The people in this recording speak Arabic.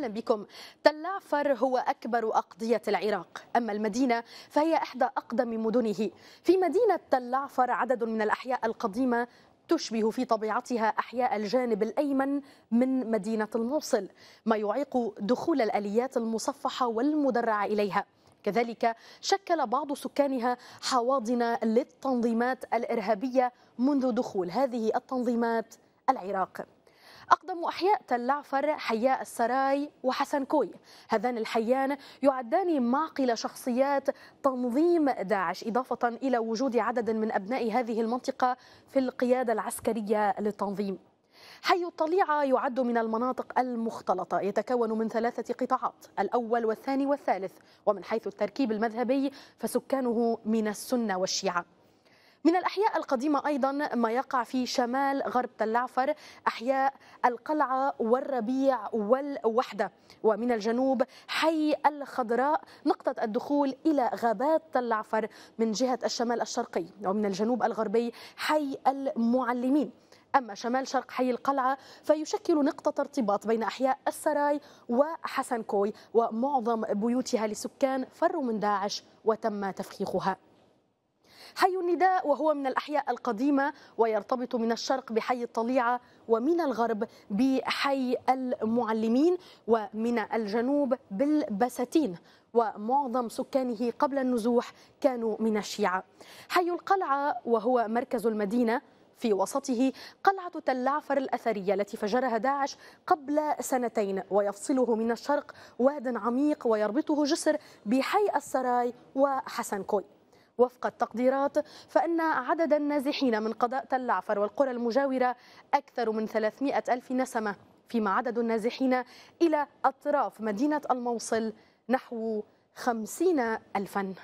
أهلا بكم تلافر هو أكبر أقضية العراق أما المدينة فهي إحدى أقدم مدنه في مدينة تلافر عدد من الأحياء القديمة تشبه في طبيعتها احياء الجانب الايمن من مدينه الموصل ما يعيق دخول الاليات المصفحه والمدرعه اليها كذلك شكل بعض سكانها حواضن للتنظيمات الارهابيه منذ دخول هذه التنظيمات العراق أقدم أحياء تلعفر حياء السراي وحسن كوي هذان الحيان يعدان معقل شخصيات تنظيم داعش إضافة إلى وجود عدد من أبناء هذه المنطقة في القيادة العسكرية للتنظيم حي الطليعة يعد من المناطق المختلطة يتكون من ثلاثة قطاعات الأول والثاني والثالث ومن حيث التركيب المذهبي فسكانه من السنة والشيعة من الأحياء القديمة أيضا ما يقع في شمال غرب تل عفر أحياء القلعة والربيع والوحدة ومن الجنوب حي الخضراء نقطة الدخول إلى غابات تل عفر من جهة الشمال الشرقي ومن الجنوب الغربي حي المعلمين أما شمال شرق حي القلعة فيشكل نقطة ارتباط بين أحياء السراي وحسن كوي ومعظم بيوتها لسكان فروا من داعش وتم تفخيخها حي النداء وهو من الأحياء القديمة ويرتبط من الشرق بحي الطليعة ومن الغرب بحي المعلمين ومن الجنوب بالبساتين ومعظم سكانه قبل النزوح كانوا من الشيعة حي القلعة وهو مركز المدينة في وسطه قلعة تلعفر الأثرية التي فجرها داعش قبل سنتين ويفصله من الشرق واد عميق ويربطه جسر بحي السراي وحسن كوي وفق التقديرات فإن عدد النازحين من قضاء تل عفر والقرى المجاورة أكثر من 300 ألف نسمة فيما عدد النازحين إلى أطراف مدينة الموصل نحو خمسين ألفاً